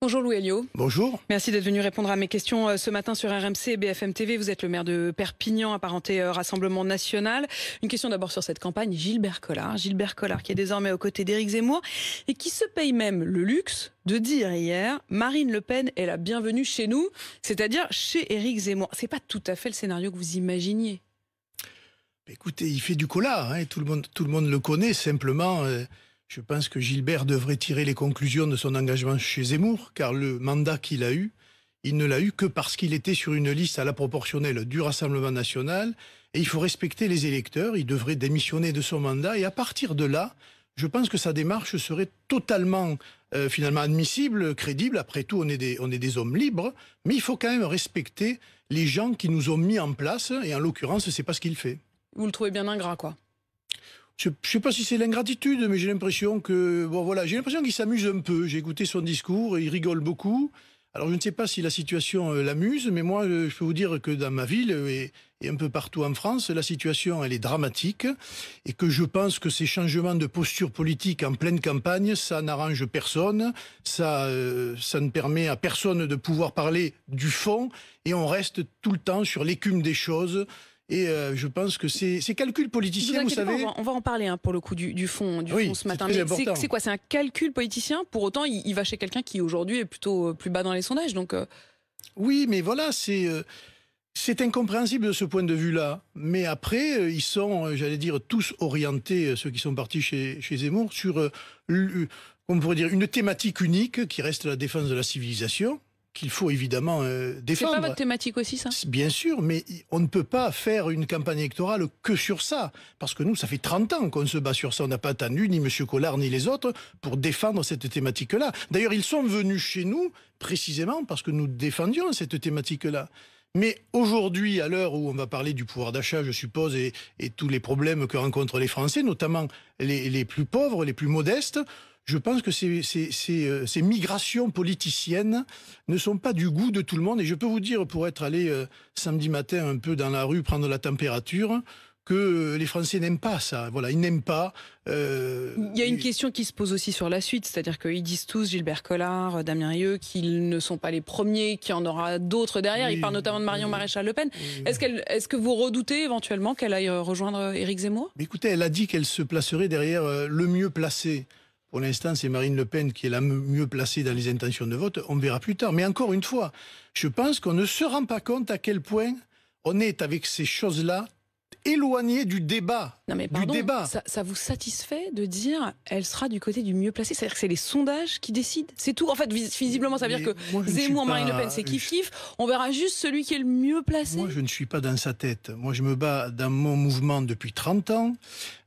Bonjour Louis Elio. Bonjour. Merci d'être venu répondre à mes questions euh, ce matin sur RMC et BFM TV. Vous êtes le maire de Perpignan, apparenté euh, Rassemblement National. Une question d'abord sur cette campagne, Gilbert Collard. Gilbert Collard qui est désormais aux côtés d'Éric Zemmour et qui se paye même le luxe de dire hier Marine Le Pen est la bienvenue chez nous, c'est-à-dire chez Éric Zemmour. C'est pas tout à fait le scénario que vous imaginiez. Écoutez, il fait du collard. Hein, tout, le monde, tout le monde le connaît, simplement... Euh, je pense que Gilbert devrait tirer les conclusions de son engagement chez Zemmour, car le mandat qu'il a eu, il ne l'a eu que parce qu'il était sur une liste à la proportionnelle du Rassemblement national, et il faut respecter les électeurs, il devrait démissionner de son mandat, et à partir de là, je pense que sa démarche serait totalement euh, finalement admissible, crédible. Après tout, on est, des, on est des hommes libres, mais il faut quand même respecter les gens qui nous ont mis en place, et en l'occurrence, c'est pas ce qu'il fait. Vous le trouvez bien ingrat, quoi je ne sais pas si c'est l'ingratitude, mais j'ai l'impression que bon voilà, j'ai l'impression qu'il s'amuse un peu. J'ai écouté son discours, il rigole beaucoup. Alors je ne sais pas si la situation euh, l'amuse, mais moi euh, je peux vous dire que dans ma ville et, un peu partout en France, la situation elle est dramatique et que je pense que ces changements de posture politique en pleine campagne, ça n'arrange personne, ça, euh, ça ne permet à personne de pouvoir parler du fond et on reste tout le temps sur l'écume des choses et euh, je pense que ces, ces calculs politiciens, vous, savez. on, va, en parler hein, pour le coup du, fond, du fond ce matin. C'est quoi C'est un calcul politicien Pour autant, il, va chez quelqu'un qui aujourd'hui est plutôt euh, plus bas dans les sondages. Donc. Euh. Oui, mais voilà, c'est. c'est incompréhensible de ce point de vue-là. Mais après, ils sont, j'allais dire, tous orientés, ceux qui sont partis chez, chez Zemmour, sur, on pourrait dire, une thématique unique qui reste la défense de la civilisation qu'il faut évidemment défendre. Euh, C'est pas votre thématique aussi, ça Bien sûr, mais on ne peut pas faire une campagne électorale que sur ça, parce que nous, ça fait 30 ans qu'on se bat sur ça. On n'a pas attendu ni M. Collard ni les autres pour défendre cette thématique-là. D'ailleurs, ils sont venus chez nous précisément parce que nous défendions cette thématique-là. Mais aujourd'hui, à l'heure où on va parler du pouvoir d'achat, je suppose, et, tous les problèmes que rencontrent les Français, notamment les plus pauvres, les plus modestes, je pense que ces, euh, ces, migrations politiciennes ne sont pas du goût de tout le monde. Et je peux vous dire, pour être allé euh, samedi matin un peu dans la rue prendre la température, que euh, les Français n'aiment pas ça. Voilà, ils n'aiment pas. Il y a une question qui se pose aussi sur la suite, c'est-à-dire qu'ils disent tous, Gilbert Collard, Damien Rieu, qu'ils ne sont pas les premiers, qu'il y en aura d'autres derrière. Il parle notamment de Marion Maréchal Le Pen. Est-ce est que vous redoutez éventuellement qu'elle aille rejoindre Éric Zemmour Écoutez, elle a dit qu'elle se placerait derrière le mieux placé. Pour l'instant, c'est Marine Le Pen qui est la mieux placée dans les intentions de vote. On verra plus tard. Mais encore une fois, je pense qu'on ne se rend pas compte à quel point on est avec ces choses-là éloigné du débat. Non mais pardon, du débat. Ça, vous satisfait de dire elle sera du côté du mieux placé C'est-à-dire que c'est les sondages qui décident C'est tout En fait, visiblement, ça veut dire que moi, Zemmour, Marine Le Pen, c'est kiff-kiff. On verra juste celui qui est le mieux placé. Moi, je ne suis pas dans sa tête. Moi, je me bats dans mon mouvement depuis 30 ans.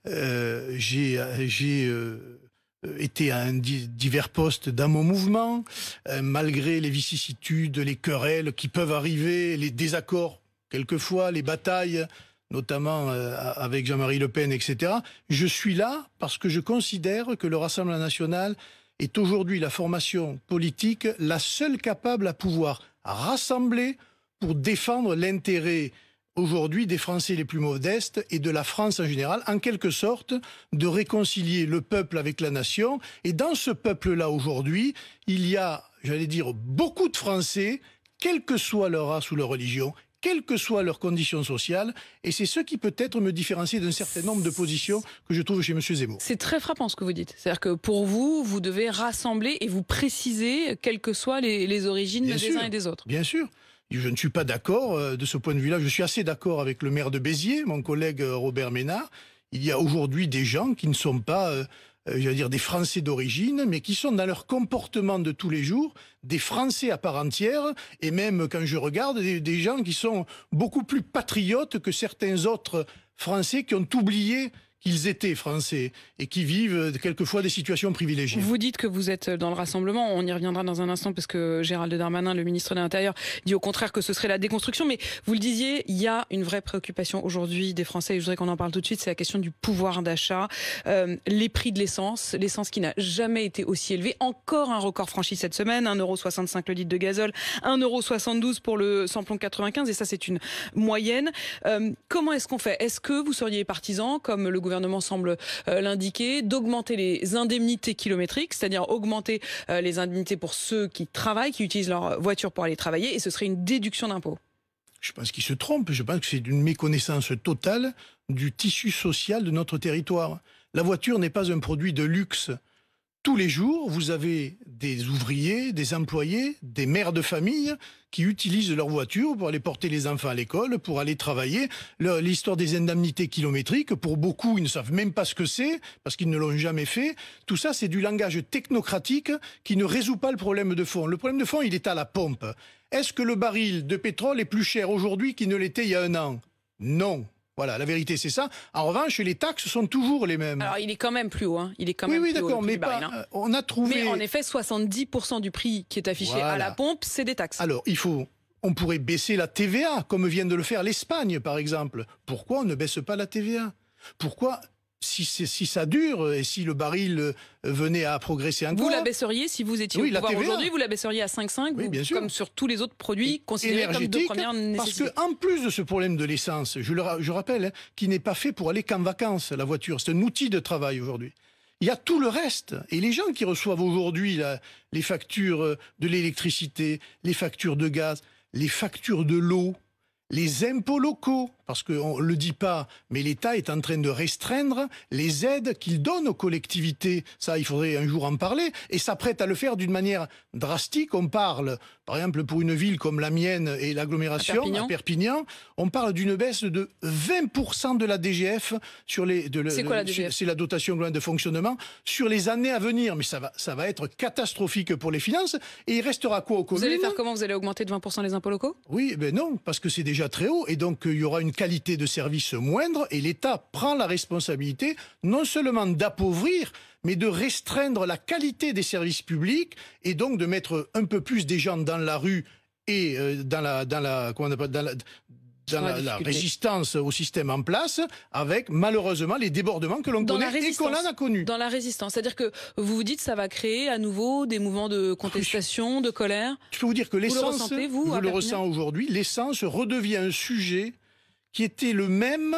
Euh, j'ai... Euh, euh, était à divers postes dans mon mouvement, euh, malgré les vicissitudes, les querelles qui peuvent arriver, les désaccords quelquefois, les batailles, notamment euh, avec Jean-Marie Le Pen, etc. Je suis là parce que je considère que le Rassemblement national est aujourd'hui la formation politique la seule capable à pouvoir rassembler pour défendre l'intérêt aujourd'hui des Français les plus modestes et de la France en général, en quelque sorte, de réconcilier le peuple avec la nation. Et dans ce peuple-là, aujourd'hui, il y a, j'allais dire, beaucoup de Français, quelle que soit leur race ou leur religion, quelles que soient leurs conditions sociales. Et c'est ce qui peut-être me différencier d'un certain nombre de positions que je trouve chez M. Zemmour. C'est très frappant ce que vous dites. C'est-à-dire que pour vous, vous devez rassembler et vous préciser quelles que soient les, origines des uns et des autres. Bien sûr. Je ne suis pas d'accord euh, de ce point de vue-là. Je suis assez d'accord avec le maire de Béziers, mon collègue euh, Robert Ménard. Il y a aujourd'hui des gens qui ne sont pas, euh, dire, des Français d'origine, mais qui sont dans leur comportement de tous les jours des Français à part entière, et même quand je regarde, des gens qui sont beaucoup plus patriotes que certains autres Français qui ont oublié qu'ils étaient français et qui vivent euh, quelquefois des situations privilégiées. Vous dites que vous êtes dans le rassemblement, on y reviendra dans un instant parce que Gérald Darmanin, le ministre de l'Intérieur, dit au contraire que ce serait la déconstruction, mais vous le disiez, il y a une vraie préoccupation aujourd'hui des Français et je voudrais qu'on en parle tout de suite, c'est la question du pouvoir d'achat, euh, les prix de l'essence, l'essence qui n'a jamais été aussi élevée, encore un record franchi cette semaine, 1,65€ le litre de gazole, 1,72€ pour le sans-plomb 95 et ça c'est une moyenne. Euh, comment est-ce qu'on fait Est-ce que vous seriez partisans, comme le gouvernement le gouvernement semble euh, l'indiquer, d'augmenter les indemnités kilométriques, c'est-à-dire augmenter euh, les indemnités pour ceux qui travaillent, qui utilisent leur voiture pour aller travailler, et ce serait une déduction d'impôt. Je pense qu'il se trompe, je pense que c'est une méconnaissance totale du tissu social de notre territoire. La voiture n'est pas un produit de luxe tous les jours, vous avez des ouvriers, des employés, des mères de famille qui utilisent leur voiture pour aller porter les enfants à l'école, pour aller travailler. L'histoire des indemnités kilométriques, pour beaucoup, ils ne savent même pas ce que c'est, parce qu'ils ne l'ont jamais fait. Tout ça, c'est du langage technocratique qui ne résout pas le problème de fond. Le problème de fond, il est à la pompe. Est-ce que le baril de pétrole est plus cher aujourd'hui qu'il ne l'était il y a un an Non. Voilà, la vérité c'est ça. En revanche, les taxes sont toujours les mêmes. Alors il est quand même plus haut, hein. il est quand même plus haut. d'accord, mais hein. euh, on a trouvé. Mais en effet, 70% du prix qui est affiché à la pompe, c'est des taxes. Alors il faut on pourrait baisser la TVA, comme vient de le faire l'Espagne, par exemple. Pourquoi on ne baisse pas la TVA Pourquoi si, si, ça dure et si le baril euh, venait à progresser un peu. Vous la baisseriez si vous étiez au pouvoir aujourd'hui, vous la baisseriez à 5,5 comme sur tous les autres produits considérés comme de première nécessité. Parce qu'en plus de ce problème de l'essence, je, rappelle, hein, qui n'est pas fait pour aller qu'en vacances, la voiture, c'est un outil de travail aujourd'hui. Il y a tout le reste. Et les gens qui reçoivent aujourd'hui les factures euh, de l'électricité, les factures de gaz, les factures de l'eau, les impôts locaux, parce qu'on ne le dit pas, mais l'État est en train de restreindre les aides qu'il donne aux collectivités. Ça, il faudrait un jour en parler, et s'apprête à le faire d'une manière drastique. On parle, par exemple, pour une ville comme la mienne et l'agglomération, à Perpignan. on parle d'une baisse de 20% de la DGF sur les... De c'est quoi la DGF C'est la dotation de fonctionnement sur les années à venir. Mais ça va, ça va être catastrophique pour les finances. Et il restera quoi aux communes Vous allez faire comment Vous allez augmenter de 20% les impôts locaux Oui, ben non, parce que c'est déjà très haut. Et donc, euh, il y aura une qualité de service moindre et l'État prend la responsabilité non seulement d'appauvrir, mais de restreindre la qualité des services publics et donc de mettre un peu plus des gens dans la rue et euh, dans la, dans la, comment on appelle, dans la, la, résistance au système en place, avec malheureusement les débordements que l'on connaît et qu'on en a connus. Dans la résistance, c'est-à-dire que vous vous dites ça va créer à nouveau des mouvements de ah contestation, de colère. Je peux vous dire que l'essence, vous, le ressent aujourd'hui, l'essence redevient un sujet qui était le même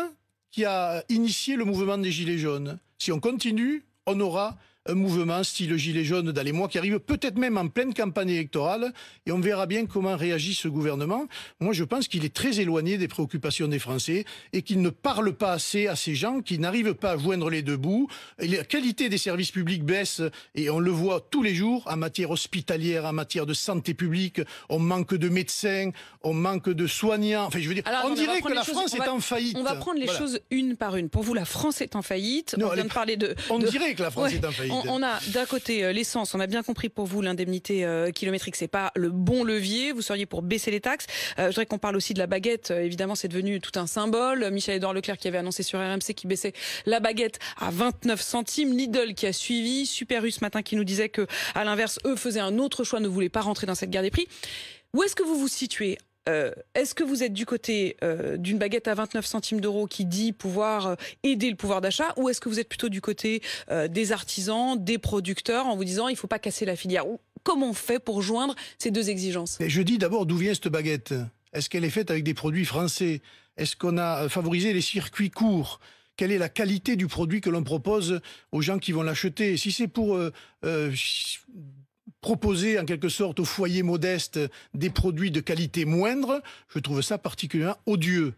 qui a initié le mouvement des Gilets jaunes. Si on continue, on aura un mouvement style gilet jaune dans les mois qui arrive peut-être même en pleine campagne électorale, et on verra bien comment réagit ce gouvernement. Moi, je pense qu'il est très éloigné des préoccupations des Français et qu'il ne parle pas assez à ces gens qui n'arrivent pas à joindre les deux bouts. Et la qualité des services publics baisse et on le voit tous les jours en matière hospitalière, en matière de santé publique. On manque de médecins, on manque de soignants. Enfin, je veux dire, on, dirait que la France est en faillite. On va prendre les choses une par une. Pour vous, la France est en faillite. on vient de parler de. On dirait que la France est en faillite on, a d'un côté euh, l'essence, on a bien compris pour vous l'indemnité kilométrique. Euh, kilométrique, c'est pas le bon levier, vous seriez pour baisser les taxes. Euh, je voudrais qu'on parle aussi de la baguette, évidemment c'est devenu tout un symbole. Michel-Edouard Leclerc qui avait annoncé sur RMC qu'il baissait la baguette à 29 centimes, Lidl qui a suivi, Super U ce matin qui nous disait que à l'inverse, eux faisaient un autre choix, ne voulaient pas rentrer dans cette guerre des prix. Où est-ce que vous vous situez euh, est-ce que vous êtes du côté euh, d'une baguette à 29 centimes d'euros qui dit pouvoir euh, aider le pouvoir d'achat ou est-ce que vous êtes plutôt du côté des artisans, des producteurs en vous disant il ne faut pas casser la filière Comment on fait pour joindre ces deux exigences Je dis d'abord d'où vient cette baguette Est-ce qu'elle est faite avec des produits français Est-ce qu'on a favorisé les circuits courts quelle est la qualité du produit que l'on propose aux gens qui vont l'acheter. Si c'est pour proposer en quelque sorte au foyer modestes des produits de qualité moindre, je trouve ça particulièrement odieux.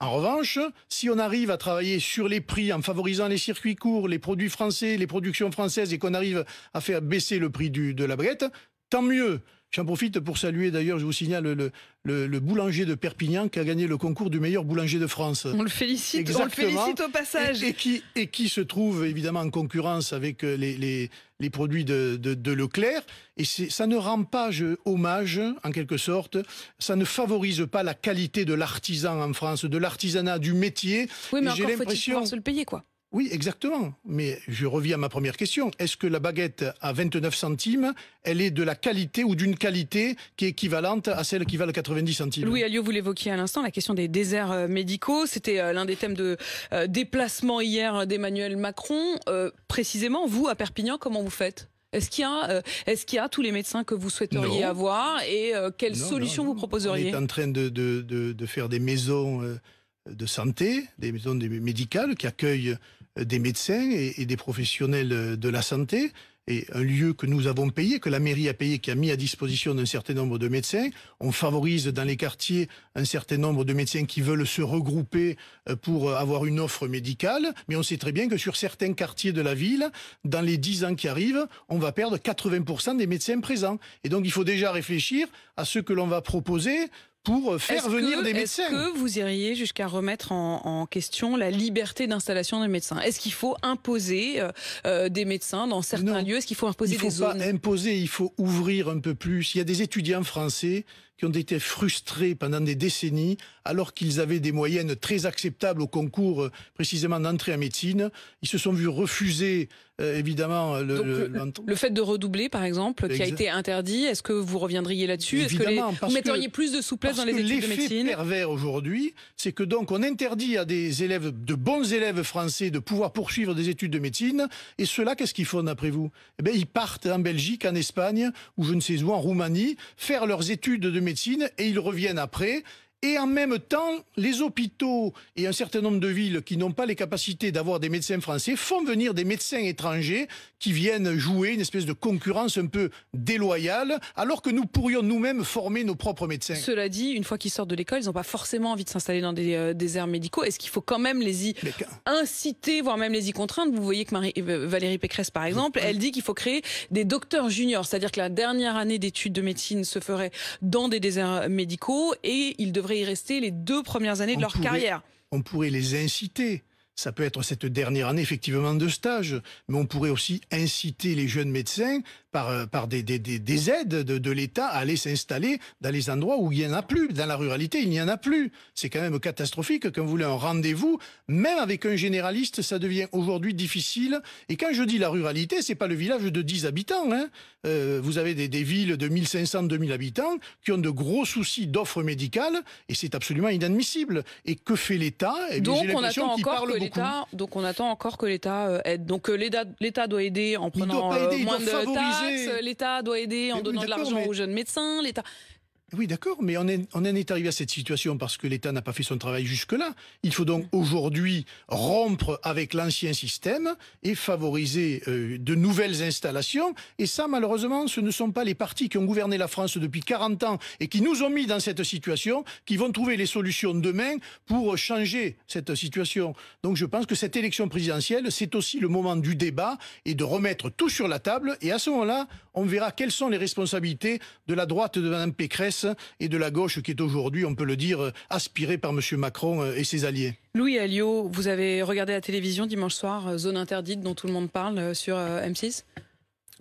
En revanche, si on arrive à travailler sur les prix en favorisant les circuits courts, les produits français, les productions françaises et qu'on arrive à faire baisser le prix du, de la baguette, tant mieux. J'en profite pour saluer d'ailleurs, je vous signale, le, le, le, boulanger de Perpignan qui a gagné le concours du meilleur boulanger de France. On le félicite, on le félicite au passage. Et, qui, et qui se trouve évidemment en concurrence avec euh, les, les, les produits de, de, Leclerc. Et ça ne rend pas hommage, en quelque sorte, ça ne favorise pas la qualité de l'artisan en France, de l'artisanat, du métier. Oui, mais et encore faut-il se le payer, quoi. Oui, exactement. Mais je reviens à ma première question. Est-ce que la baguette à 29 centimes, elle est de la qualité ou d'une qualité qui est équivalente à celle qui valent 90 centimes Louis Alliot, vous l'évoquiez à l'instant, la question des déserts euh, médicaux. C'était euh, l'un des thèmes de euh, déplacement hier d'Emmanuel Macron. précisément, vous, à Perpignan, comment vous faites est-ce qu'il y, a, tous les médecins que vous souhaiteriez avoir et quelles solutions vous proposeriez On est en train de faire des maisons de santé, des maisons médicales qui accueillent euh, des médecins et, des professionnels euh, de la santé et un lieu que nous avons payé, que la mairie a payé, qui a mis à disposition d'un certain nombre de médecins. On favorise dans les quartiers un certain nombre de médecins qui veulent se regrouper euh, pour avoir une offre médicale, mais on sait très bien que sur certains quartiers de la ville, dans les 10 ans qui arrivent, on va perdre 80% des médecins présents. Et donc il faut déjà réfléchir à ce que l'on va proposer pour euh, faire venir des médecins. Est-ce que vous iriez jusqu'à remettre en, question la liberté d'installation des médecins Est-ce qu'il faut imposer euh, euh, des médecins dans certains lieux Est-ce qu'il faut imposer Il ne faut pas imposer, il faut ouvrir un peu plus. Il y a des étudiants français ont été frustrés pendant des décennies, alors qu'ils avaient des moyennes très acceptables au concours euh, précisément d'entrée en médecine. Ils se sont vus refuser euh, évidemment le, le, fait de redoubler par exemple qui a été interdit est-ce que vous reviendriez là-dessus est-ce que vous mettriez plus de souplesse dans les études de médecine pervers aujourd'hui c'est que donc on interdit à des élèves de bons élèves français de pouvoir poursuivre des études de médecine et ceux-là qu'est-ce qu'ils font d'après vous eh ils partent en Belgique en Espagne ou je ne sais où en Roumanie faire leurs études de médecine et ils reviennent après et en même temps, les hôpitaux et un certain nombre de villes qui n'ont pas les capacités d'avoir des médecins français font venir des médecins étrangers qui viennent jouer une espèce de concurrence un peu déloyale, alors que nous pourrions nous-mêmes former nos propres médecins. Cela dit, une fois qu'ils sortent de l'école, ils n'ont pas forcément envie de s'installer dans des euh, déserts médicaux. Est-ce qu'il faut quand même les y inciter, voire même les y contraindre Vous voyez que Marie, euh, Valérie Pécresse, par exemple, elle dit qu'il faut créer des docteurs juniors, c'est-à-dire que la dernière année d'études de médecine se ferait dans des déserts médicaux et ils devraient y rester les deux premières années de leur carrière. On pourrait les inciter. Ça peut être cette dernière année effectivement de stage, mais on pourrait aussi inciter les jeunes médecins euh, par, des, des, aides de, l'État à aller s'installer dans les endroits où il n'y en a plus. Dans la ruralité, il n'y en a plus. C'est quand même catastrophique quand vous voulez un rendez-vous. Même avec un généraliste, ça devient aujourd'hui difficile. Et quand je dis la ruralité, c'est pas le village de 10 habitants. Hein. Euh, vous avez des, villes de 1500, 2000 habitants qui ont de gros soucis d'offres médicales et c'est absolument inadmissible. Et que fait l'État eh donc, on attend encore que l'État, donc on attend encore que l'État euh, aide. Donc l'État doit aider en prenant doit aider, moins il l'État doit aider en donnant de l'argent aux jeunes médecins, l'État. Oui, d'accord, mais on, en est arrivé à cette situation parce que l'État n'a pas fait son travail jusque-là. Il faut donc aujourd'hui rompre avec l'ancien système et favoriser euh, de nouvelles installations. Et ça, malheureusement, ce ne sont pas les partis qui ont gouverné la France depuis 40 ans et qui nous ont mis dans cette situation qui vont trouver les solutions demain pour changer cette situation. Donc je pense que cette élection présidentielle, c'est aussi le moment du débat et de remettre tout sur la table. Et à ce moment-là, on verra quelles sont les responsabilités de la droite de Mme Pécresse et de la gauche qui est aujourd'hui, on peut le dire, aspirée par M. Macron et ses alliés. Louis Alliot, vous avez regardé la télévision dimanche soir, euh, zone interdite dont tout le monde parle euh, sur euh, M6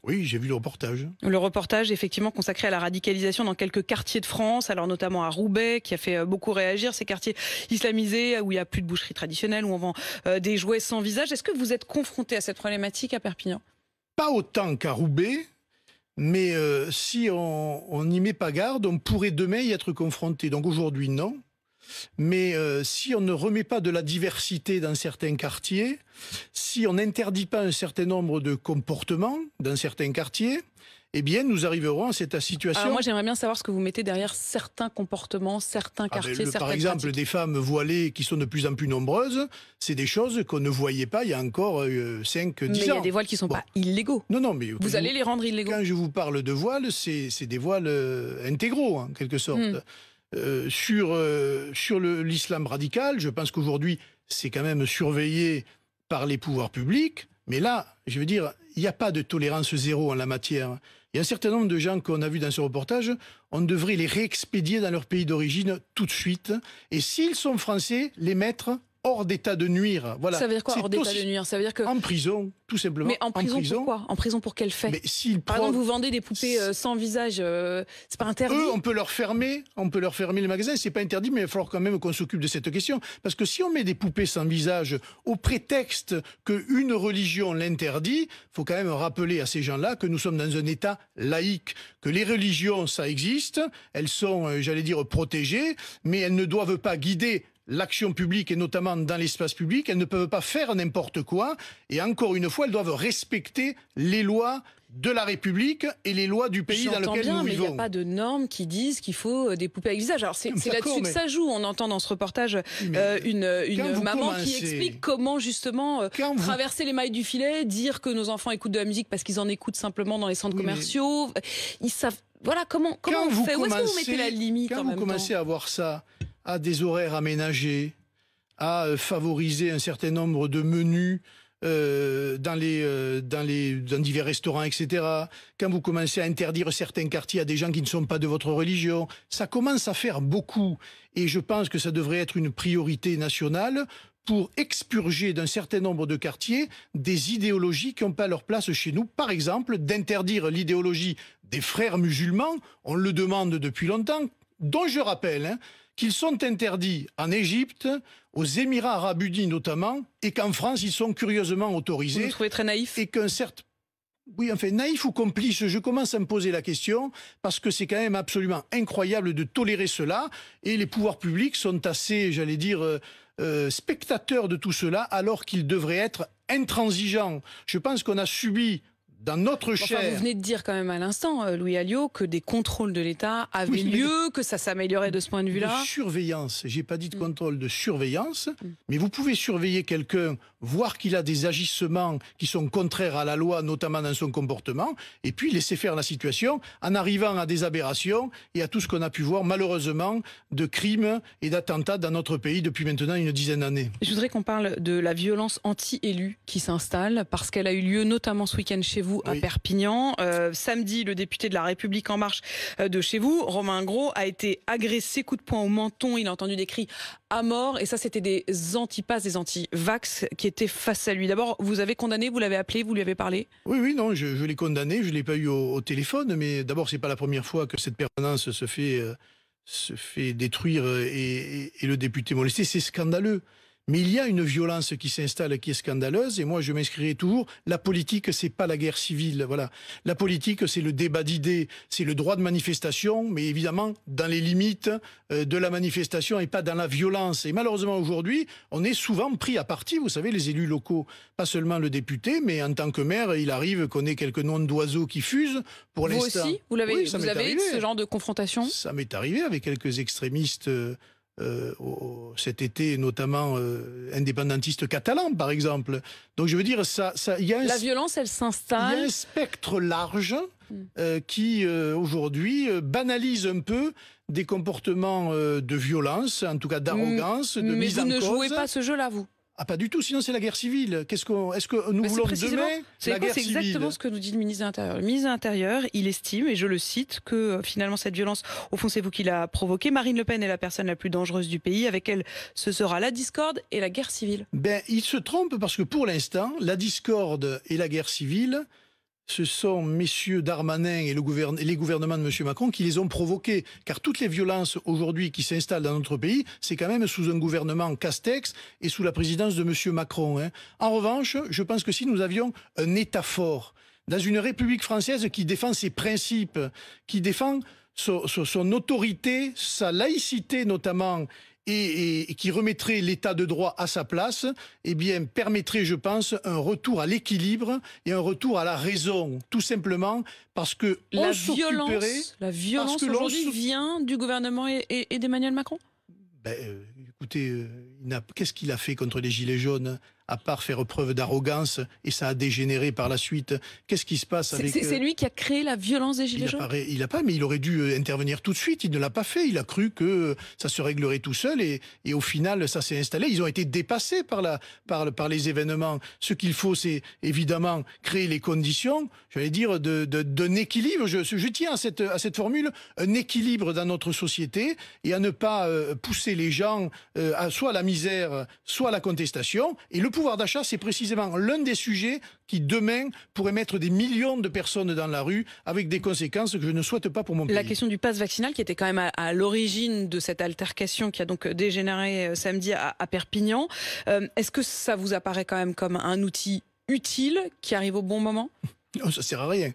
oui, j'ai vu le reportage. Le reportage, effectivement, consacré à la radicalisation dans quelques quartiers de France, alors notamment à Roubaix, qui a fait beaucoup réagir, ces quartiers islamisés, où il n'y a plus de boucherie traditionnelle, où on vend des jouets sans visage. Est-ce que vous êtes confronté à cette problématique à Perpignan Pas autant qu'à Roubaix, mais euh, si on n'y met pas garde, on pourrait demain y être confronté. Donc aujourd'hui, non. Mais euh, si on ne remet pas de la diversité dans certains quartiers, si on n'interdit pas un certain nombre de comportements dans certains quartiers, eh bien, nous arriverons à cette situation. moi, j'aimerais bien savoir ce que vous mettez derrière certains comportements, certains ah, quartiers, Par exemple, des femmes voilées qui sont de plus en plus nombreuses, c'est des choses qu'on ne voyait pas il y a encore 5, 10 ans. Mais il y a des voiles qui ne sont pas illégaux. Non, non, mais... Vous, allez les rendre illégaux. Quand je vous parle de voiles, c'est des voiles euh, intégraux, en quelque sorte. Hmm. Euh, sur euh, sur l'islam radical. Je pense qu'aujourd'hui, c'est quand même surveillé par les pouvoirs publics. Mais là, je veux dire, il n'y a pas de tolérance zéro en la matière. Il y a un certain nombre de gens qu'on a vus dans ce reportage, on devrait les réexpédier dans leur pays d'origine tout de suite. Et s'ils sont français, les mettre hors d'état de nuire. Voilà. Ça veut dire quoi hors d'état de nuire que en prison, tout simplement. Mais en prison, pour quoi En prison pour quel fait Mais Par vous vendez des poupées euh, sans visage, euh, c'est pas interdit. Eux, on peut leur fermer, on peut leur fermer les magasins, c'est pas interdit, mais il va quand même qu'on s'occupe de cette question parce que si on met des poupées sans visage au prétexte que une religion l'interdit, faut quand même rappeler à ces gens-là que nous sommes dans un état laïque, que les religions ça existe, elles sont, euh, j'allais dire, protégées, mais elles ne doivent pas guider l'action publique et notamment dans l'espace public, elles ne peuvent pas faire n'importe quoi. Et encore une fois, elles doivent respecter les lois de la République et les lois du pays dans lequel bien, nous mais Il n'y a pas de normes qui disent qu'il faut euh, des poupées avec visage. Alors c'est là-dessus que ça joue. On entend dans ce reportage euh, une, maman qui explique comment justement euh, traverser les mailles du filet, dire que nos enfants écoutent de la musique parce qu'ils en écoutent simplement dans les centres commerciaux. Ils savent. Voilà comment comment on vous fait. Où est-ce que vous mettez la limite Quand en vous commencez à voir ça à des horaires aménagés, à euh, favoriser un certain nombre de menus euh, dans les euh, dans les dans divers restaurants, etc. Quand vous commencez à interdire certains quartiers à des gens qui ne sont pas de votre religion, ça commence à faire beaucoup. Et je pense que ça devrait être une priorité nationale pour expurger d'un certain nombre de quartiers des idéologies qui n'ont pas leur place chez nous. Par exemple, d'interdire l'idéologie des frères musulmans, on le demande depuis longtemps, dont je rappelle, hein, qu'ils sont interdits en Égypte, aux Émirats arabes unis notamment, et qu'en France, ils sont curieusement autorisés. Vous, trouvez très naïf Et qu'un certain oui, fait naïf ou complice, je commence à me poser la question, parce que c'est quand même absolument incroyable de tolérer cela, et les pouvoirs publics sont assez, j'allais dire, euh, euh, spectateurs de tout cela, alors qu'ils devraient être intransigeants. Je pense qu'on a subi notre vous venez de dire quand même à l'instant, euh, Louis Alliot, que des contrôles de l'État avaient lieu, que ça s'améliorait de ce point de vue-là. Surveillance. J'ai pas dit de mm. contrôle, de surveillance. Mm. Mais vous pouvez surveiller quelqu'un, voir qu'il a des agissements qui sont contraires à la loi, notamment dans son comportement, et puis laisser faire la situation en arrivant à des aberrations et à tout ce qu'on a pu voir, malheureusement, de crimes et d'attentats dans notre pays depuis maintenant une dizaine d'années. Je voudrais qu'on parle de la violence anti élu qui s'installe parce qu'elle a eu lieu notamment ce week-end chez vous à Perpignan. Euh, samedi, le député de La République En Marche euh, de chez vous, Romain Gros, a été agressé, coup de poing au menton. Il a entendu des cris à mort. Et ça, c'était des antipasses, des anti-vax qui étaient face à lui. D'abord, vous avez condamné, vous l'avez appelé, vous lui avez parlé Oui, oui, non, je, l'ai condamné. Je ne l'ai pas eu au, téléphone. Mais d'abord, ce n'est pas la première fois que cette permanence se fait, euh, se fait détruire et, et le député molesté. C'est scandaleux. Mais il y a une violence qui s'installe qui est scandaleuse et moi je m'inscrirai toujours la politique c'est pas la guerre civile voilà. La politique c'est le débat d'idées, c'est le droit de manifestation mais évidemment dans les limites euh, de la manifestation et pas dans la violence. Et malheureusement aujourd'hui, on est souvent pris à partie, vous savez les élus locaux, pas seulement le député mais en tant que maire, il arrive qu'on ait quelques noms d'oiseaux qui fusent pour les Vous aussi, vous l'avez vous avez ce genre de confrontation Ça m'est arrivé avec quelques extrémistes euh, euh, cet été, notamment euh, indépendantiste indépendantistes par exemple. Donc je veux dire, ça, ça, y a la violence, elle s'installe. Il y a un spectre large mm. euh, qui aujourd'hui banalise un peu des comportements de violence, en tout cas d'arrogance, mm. de Mais vous ne jouez pas ce jeu-là, vous. Ah pas du tout, sinon c'est la guerre civile. Qu'est-ce est-ce que nous bah, voulons demain C'est exactement ce que nous dit le ministre de l'Intérieur. Le ministre de l'Intérieur, il estime, et je le cite, que euh, finalement cette violence, au fond c'est vous qui l'a provoquée. Marine Le Pen est la personne la plus dangereuse du pays. Avec elle, ce sera la discorde et la guerre civile. Ben il se trompe parce que pour l'instant, la discorde et la guerre civile, ce sont messieurs Darmanin et le les gouvernements de monsieur Macron qui les ont provoqués. Car toutes les violences aujourd'hui qui s'installent dans notre pays, c'est quand même sous un gouvernement Castex et sous la présidence de monsieur Macron. Hein. En revanche, je pense que si nous avions un État fort, dans une République française qui défend ses principes, qui défend son autorité, sa laïcité notamment, et, qui remettrait l'état de droit à sa place, eh bien, permettrait, je pense, un retour à l'équilibre et un retour à la raison, tout simplement parce que la violence, la violence aujourd'hui vient du gouvernement et, d'Emmanuel Macron. Ben, euh, écoutez. Euh, Qu'est-ce qu'il a fait contre les Gilets jaunes à part faire preuve d'arrogance et ça a dégénéré par la suite. Qu'est-ce qui se passe C'est euh, lui qui a créé la violence des gilets jaunes. Il n'a pas, mais il aurait dû euh, intervenir tout de suite. Il ne l'a pas fait. Il a cru que euh, ça se réglerait tout seul et, au final ça s'est installé. Ils ont été dépassés par la par les événements. Ce qu'il faut, c'est évidemment créer les conditions, j'allais dire, d'un de, équilibre. Je, je, tiens à cette à cette formule, un équilibre dans notre société et à ne pas pousser les gens à, soit à la misère, euh, soit la contestation. Et le pouvoir d'achat, c'est précisément l'un des sujets qui, demain, pourrait mettre des millions de personnes dans la rue avec des conséquences que je ne souhaite pas pour mon pays. La question du passe vaccinal, qui était quand même à, l'origine de cette altercation qui a donc euh, dégénéré euh, samedi à, Perpignan, est-ce que ça vous apparaît quand même comme un outil utile qui arrive au bon moment Non, ça sert à rien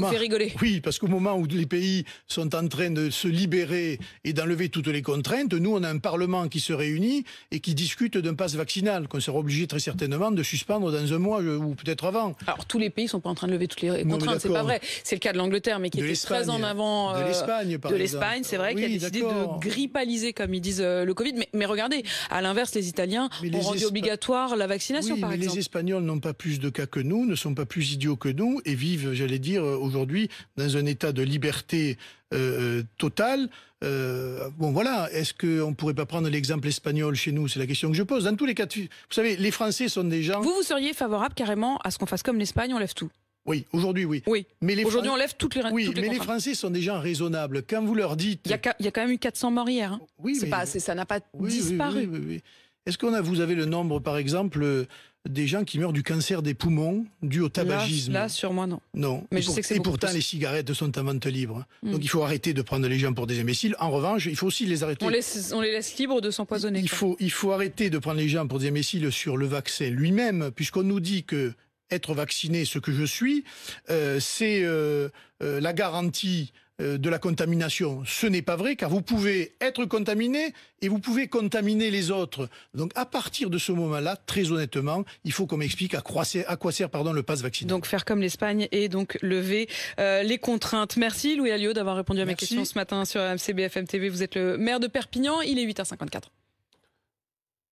ça fait rigoler. Oui, parce qu'au moment où les pays sont en train de se libérer et d'enlever toutes les contraintes, nous, on a un Parlement qui se réunit et qui discute d'un passe vaccinal qu'on sera obligé très certainement de suspendre dans un mois euh, ou peut-être avant. Alors, tous les pays ne sont pas en train de lever toutes les contraintes, c'est pas vrai. C'est le cas de l'Angleterre, mais qui est était très en avant de euh, l'Espagne, c'est vrai, oui, qui a décidé de grippaliser, comme ils disent, euh, le Covid. Mais, mais regardez, à l'inverse, les Italiens ont rendu obligatoire la vaccination, par Les Espagnols n'ont pas plus de cas que nous, ne sont pas plus idiots que nous et vivent, j'allais dire, euh, aujourd'hui dans un état de liberté euh, euh, totale. bon, voilà, est-ce qu'on ne pourrait pas prendre l'exemple espagnol chez nous C'est la question que je pose. Dans tous les cas, vous savez, les Français sont des gens. Vous, vous seriez favorable carrément à ce qu'on fasse comme l'Espagne, on lève tout oui, aujourd'hui, oui. Oui. Mais aujourd'hui, on lève toutes les. Oui, mais les Français sont des gens raisonnables. Quand vous leur dites, il y a, il y quand même eu 400 morts hier. Hein. Oui, mais... ça n'a pas disparu. Oui, oui, Est-ce qu'on a, vous avez le nombre, par exemple, des gens qui meurent du cancer des poumons dû au tabagisme. non. Mais et, pourtant, les cigarettes sont en vente libre. Hein. Hmm. Donc il faut arrêter de prendre les gens pour des imbéciles. En revanche, il faut aussi les arrêter. On, on les laisse libres de s'empoisonner. Il faut, il faut arrêter de prendre les gens pour des imbéciles sur le vaccin lui-même, puisqu'on nous dit que être vacciné, ce que je suis, euh, c'est euh, euh, la garantie euh, de la contamination. Ce n'est pas vrai car vous pouvez être contaminé et vous pouvez contaminer les autres. Donc à partir de ce moment-là, très honnêtement, il faut qu'on m'explique à, quoi sert le pass vaccinal. Donc faire comme l'Espagne et donc lever euh, les contraintes. Merci Louis Alliot d'avoir répondu à ma mes questions ce matin sur MCBFM TV. Vous êtes le maire de Perpignan, il est 8h54.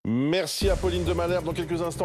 Merci à Pauline de Malherbe dans quelques instants.